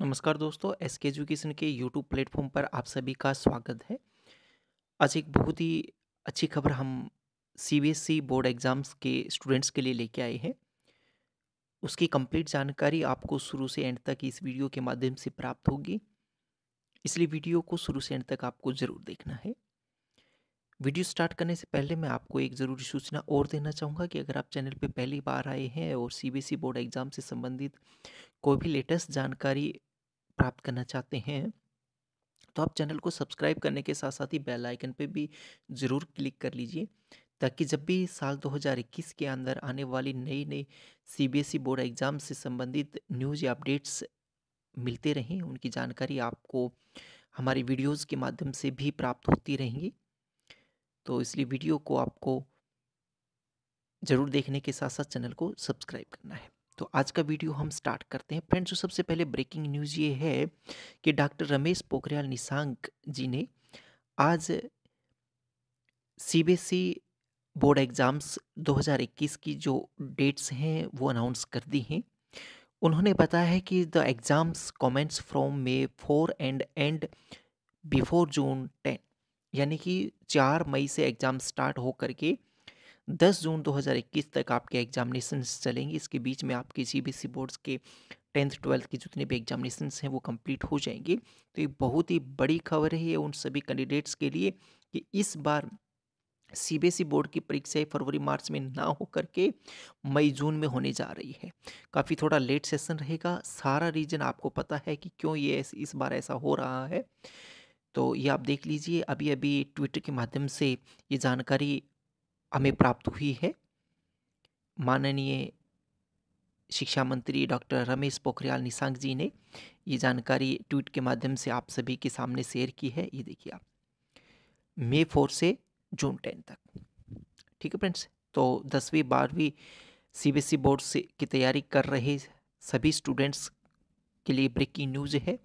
नमस्कार दोस्तों एस के एजुकेशन के यूट्यूब प्लेटफॉर्म पर आप सभी का स्वागत है आज एक बहुत ही अच्छी खबर हम C B S E board exams के स्टूडेंट्स के लिए लेके आए हैं उसकी कंप्लीट जानकारी आपको शुरू से एंड तक इस वीडियो के माध्यम से प्राप्त होगी इसलिए वीडियो को शुरू से एंड तक आपको ज़रूर देखना है वीडियो स्टार्ट करने से पहले मैं आपको एक ज़रूरी सूचना और देना चाहूँगा कि अगर आप चैनल पर पहली बार आए हैं और सी बोर्ड एग्ज़ाम से संबंधित कोई भी लेटेस्ट जानकारी प्राप्त करना चाहते हैं तो आप चैनल को सब्सक्राइब करने के साथ साथ ही बेल आइकन पे भी ज़रूर क्लिक कर लीजिए ताकि जब भी साल 2021 के अंदर आने वाली नई नई सीबीएसई बोर्ड एग्ज़ाम से संबंधित न्यूज़ या अपडेट्स मिलते रहें उनकी जानकारी आपको हमारी वीडियोस के माध्यम से भी प्राप्त होती रहेंगी तो इसलिए वीडियो को आपको ज़रूर देखने के साथ साथ चैनल को सब्सक्राइब करना है तो आज का वीडियो हम स्टार्ट करते हैं फ्रेंड्स जो सबसे पहले ब्रेकिंग न्यूज़ ये है कि डॉक्टर रमेश पोखरियाल निशांक जी ने आज सीबीएसई e बोर्ड एग्ज़ाम्स 2021 की जो डेट्स हैं वो अनाउंस कर दी हैं उन्होंने बताया है कि the exams commence from May four and end before June ten यानी कि चार मई से एग्ज़ाम स्टार्ट हो करके 10 जून 2021 तक आपके एग्जामिनेशन चलेंगे इसके बीच में आप किसी भी सी बोर्ड्स के टेंथ ट्वेल्थ के जितने भी एग्जामिनेशन हैं वो कंप्लीट हो जाएंगे तो ये बहुत ही बड़ी खबर है ये उन सभी कैंडिडेट्स के लिए कि इस बार सीबीएसई बोर्ड e की परीक्षाएं फरवरी मार्च में ना कर के मई जून में होने जा रही है काफ़ी थोड़ा लेट सेशन रहेगा सारा रीज़न आपको पता है कि क्यों ये इस बार ऐसा हो रहा है तो ये आप देख लीजिए अभी अभी ट्विटर के माध्यम से ये जानकारी हमें प्राप्त हुई है माननीय शिक्षा मंत्री डॉक्टर रमेश पोखरियाल निशांक जी ने ये जानकारी ट्वीट के माध्यम से आप सभी के सामने शेयर की है ये देखिए आप मई फोर से जून टेन तक ठीक है फ्रेंड्स तो दसवीं बारहवीं सीबीएसई e बोर्ड से की तैयारी कर रहे सभी स्टूडेंट्स के लिए ब्रेकिंग न्यूज है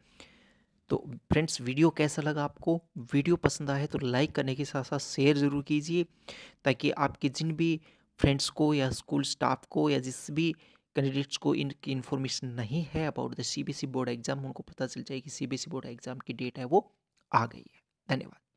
तो फ्रेंड्स वीडियो कैसा लगा आपको वीडियो पसंद आए तो लाइक करने के साथ साथ शेयर ज़रूर कीजिए ताकि आपके जिन भी फ्रेंड्स को या स्कूल स्टाफ को या जिस भी कैंडिडेट्स को इनकी इन्फॉर्मेशन नहीं है about the CBSE board exam उनको पता चल जाए कि सीबीएसई बोर्ड एग्ज़ाम की डेट है वो आ गई है धन्यवाद